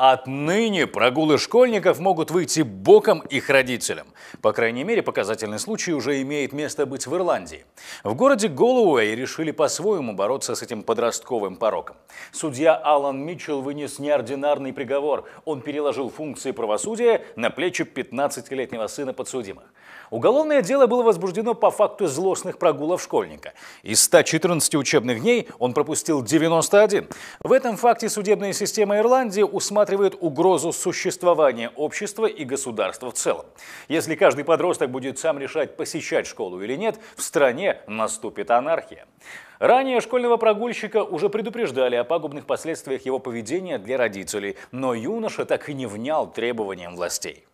Отныне прогулы школьников могут выйти боком их родителям. По крайней мере, показательный случай уже имеет место быть в Ирландии. В городе Голуэй решили по-своему бороться с этим подростковым пороком. Судья Алан Митчелл вынес неординарный приговор. Он переложил функции правосудия на плечи 15-летнего сына подсудимых. Уголовное дело было возбуждено по факту злостных прогулов школьника. Из 114 учебных дней он пропустил 91. В этом факте судебная система Ирландии усматривает рассматривает угрозу существования общества и государства в целом. Если каждый подросток будет сам решать, посещать школу или нет, в стране наступит анархия. Ранее школьного прогульщика уже предупреждали о пагубных последствиях его поведения для родителей, но юноша так и не внял требованиям властей.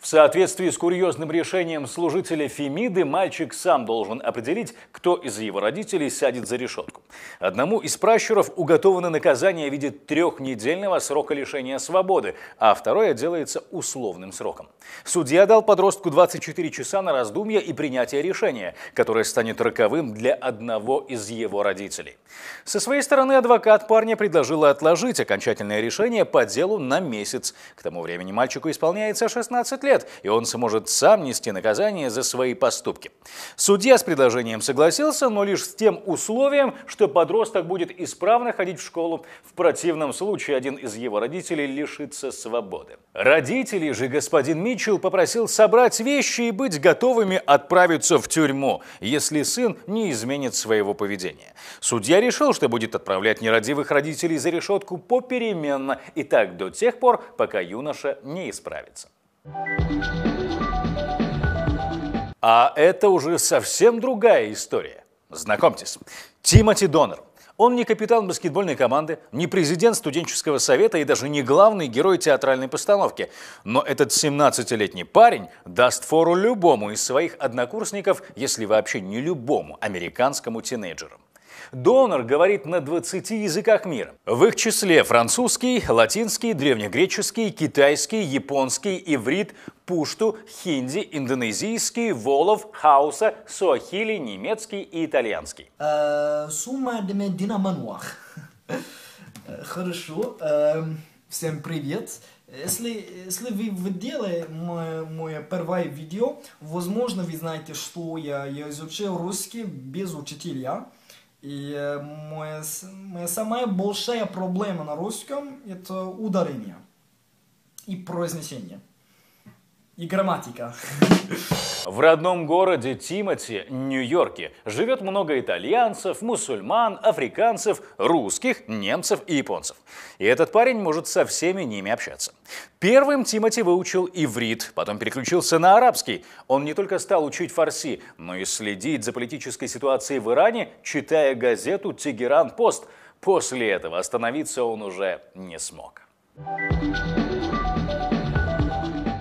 В соответствии с курьезным решением служителя Фемиды, мальчик сам должен определить, кто из его родителей сядет за решетку. Одному из пращуров уготовано наказание в виде трехнедельного срока лишения свободы, а второе делается условным сроком. Судья дал подростку 24 часа на раздумье и принятие решения, которое станет роковым для одного из его родителей. Со своей стороны адвокат парня предложил отложить окончательное решение по делу на месяц. К тому времени мальчику исполняется 16 лет, и он сможет сам нести наказание за свои поступки. Судья с предложением согласился, но лишь с тем условием, что подросток будет исправно ходить в школу. В противном случае один из его родителей лишится свободы. Родителей же господин Митчелл попросил собрать вещи и быть готовыми отправиться в тюрьму, если сын не изменит своего поведения. Судья решил, что будет отправлять нерадивых родителей за решетку попеременно и так до тех пор, пока юноша не исправится. А это уже совсем другая история. Знакомьтесь, Тимоти Донор. Он не капитан баскетбольной команды, не президент студенческого совета и даже не главный герой театральной постановки. Но этот 17-летний парень даст фору любому из своих однокурсников, если вообще не любому американскому тинейджеру. Донор говорит на 20 языках мира. В их числе французский, латинский, древнегреческий, китайский, японский, иврит, пушту, хинди, индонезийский, волов, хауса, суахили, немецкий и итальянский. Э, сумма Демедина Мануах. Э, хорошо. Э, всем привет. Если, если вы видели мое, мое первое видео, возможно, вы знаете, что я, я изучил русский без учителя. И моя, моя самая большая проблема на русском – это ударение и произнесение и грамматика. В родном городе Тимати, Нью-Йорке, живет много итальянцев, мусульман, африканцев, русских, немцев и японцев. И этот парень может со всеми ними общаться. Первым Тимати выучил иврит, потом переключился на арабский. Он не только стал учить фарси, но и следить за политической ситуацией в Иране, читая газету «Тегеран-Пост». После этого остановиться он уже не смог. Thank you.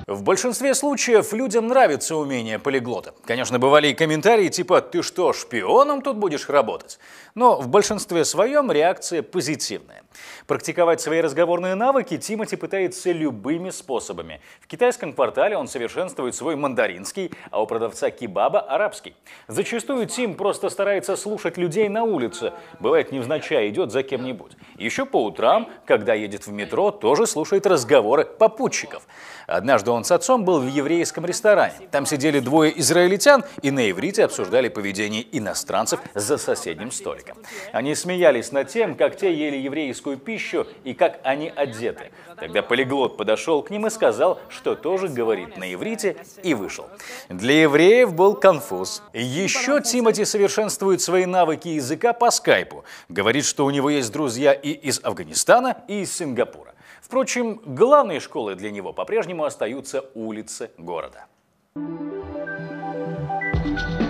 В большинстве случаев людям нравится умение полиглота. Конечно, бывали и комментарии типа «ты что, шпионом тут будешь работать?». Но в большинстве своем реакция позитивная. Практиковать свои разговорные навыки Тимати пытается любыми способами. В китайском квартале он совершенствует свой мандаринский, а у продавца кебаба – арабский. Зачастую Тим просто старается слушать людей на улице. Бывает, невзначай идет за кем-нибудь. Еще по утрам, когда едет в метро, тоже слушает разговоры попутчиков. Однажды он с отцом был в еврейском ресторане. Там сидели двое израильтян и на иврите обсуждали поведение иностранцев за соседним столиком. Они смеялись над тем, как те ели евреи диетическую пищу и как они одеты. Тогда полиглот подошел к ним и сказал, что тоже говорит на иврите, и вышел. Для евреев был конфуз. Еще Тимати совершенствует свои навыки языка по скайпу. Говорит, что у него есть друзья и из Афганистана, и из Сингапура. Впрочем, главной школой для него по-прежнему остаются улицы города. Thank you.